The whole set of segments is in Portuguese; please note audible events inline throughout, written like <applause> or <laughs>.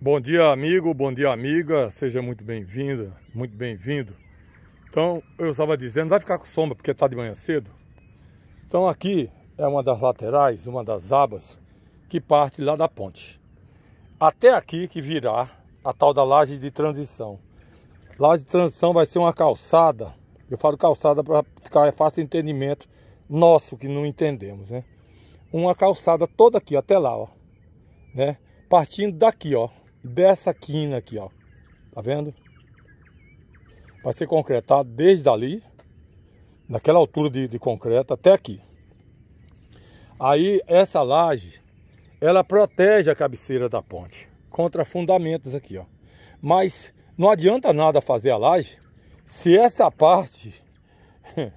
Bom dia, amigo, bom dia, amiga. Seja muito bem-vinda, muito bem-vindo. Então, eu estava dizendo, vai ficar com sombra porque está de manhã cedo. Então, aqui é uma das laterais, uma das abas que parte lá da ponte. Até aqui que virá a tal da laje de transição. Laje de transição vai ser uma calçada. Eu falo calçada para ficar é fácil entendimento nosso que não entendemos, né? Uma calçada toda aqui, até lá, ó, né? Partindo daqui, ó, dessa quina aqui, ó. Tá vendo? Vai ser concretado desde ali, naquela altura de, de concreto, até aqui. Aí, essa laje, ela protege a cabeceira da ponte contra fundamentos aqui, ó. Mas não adianta nada fazer a laje se essa parte <laughs>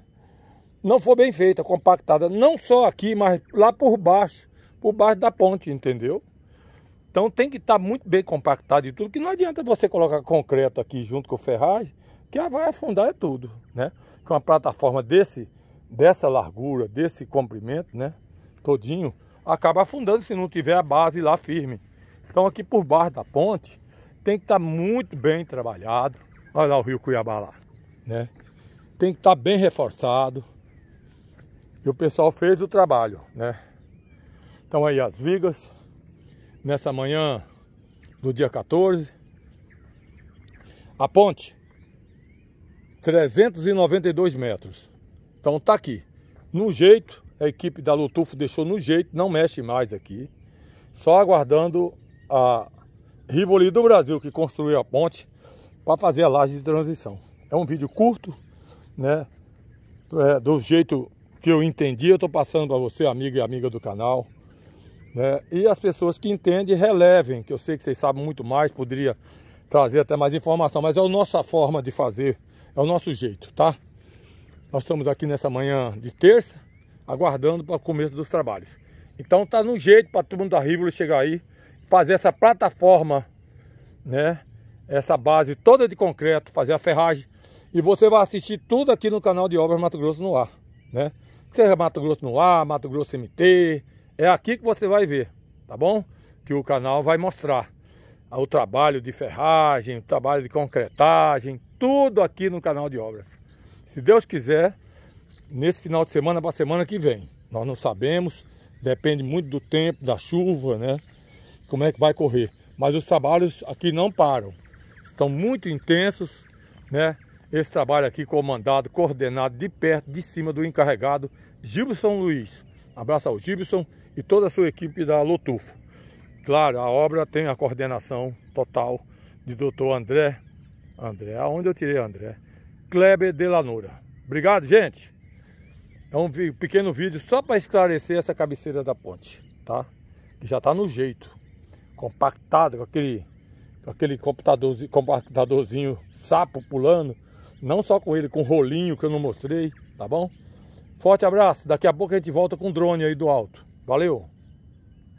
não for bem feita, compactada, não só aqui, mas lá por baixo, por baixo da ponte, entendeu? Então tem que estar tá muito bem compactado e tudo, que não adianta você colocar concreto aqui junto com ferragem, que ah, vai afundar é tudo, né? Com uma plataforma desse, dessa largura, desse comprimento, né? Todinho, acaba afundando se não tiver a base lá firme. Então aqui por baixo da ponte tem que estar tá muito bem trabalhado. Olha lá o rio Cuiabá lá, né? Tem que estar tá bem reforçado. E o pessoal fez o trabalho, né? Então aí as vigas, nessa manhã do dia 14. A ponte, 392 metros. Então tá aqui. No jeito, a equipe da Lutufo deixou no jeito, não mexe mais aqui. Só aguardando a Rivoli do Brasil, que construiu a ponte, para fazer a laje de transição. É um vídeo curto, né? É, do jeito que eu entendi, eu tô passando para você, amigo e amiga do canal. Né? E as pessoas que entendem, relevem, que eu sei que vocês sabem muito mais, poderia trazer até mais informação, mas é a nossa forma de fazer, é o nosso jeito, tá? Nós estamos aqui nessa manhã de terça, aguardando para o começo dos trabalhos. Então tá no jeito para todo mundo da Rivoli chegar aí, fazer essa plataforma, né? Essa base toda de concreto, fazer a ferragem. E você vai assistir tudo aqui no canal de Obras Mato Grosso no ar, né? Seja Mato Grosso no ar, Mato Grosso MT, é aqui que você vai ver, tá bom? Que o canal vai mostrar o trabalho de ferragem, o trabalho de concretagem, tudo aqui no canal de obras. Se Deus quiser, nesse final de semana para semana que vem. Nós não sabemos, depende muito do tempo, da chuva, né? Como é que vai correr. Mas os trabalhos aqui não param. Estão muito intensos, né? Esse trabalho aqui comandado, coordenado de perto, de cima do encarregado Gilson Luiz. Abraço ao Gibson e toda a sua equipe da Lotufo. Claro, a obra tem a coordenação total de Dr. André, André, aonde eu tirei André? Kleber Delanura. Obrigado, gente. É um pequeno vídeo só para esclarecer essa cabeceira da ponte, tá? Que já está no jeito, compactada com aquele, com aquele computadorzinho, sapo pulando. Não só com ele, com rolinho que eu não mostrei, tá bom? Forte abraço, daqui a pouco a gente volta com o drone aí do alto. Valeu!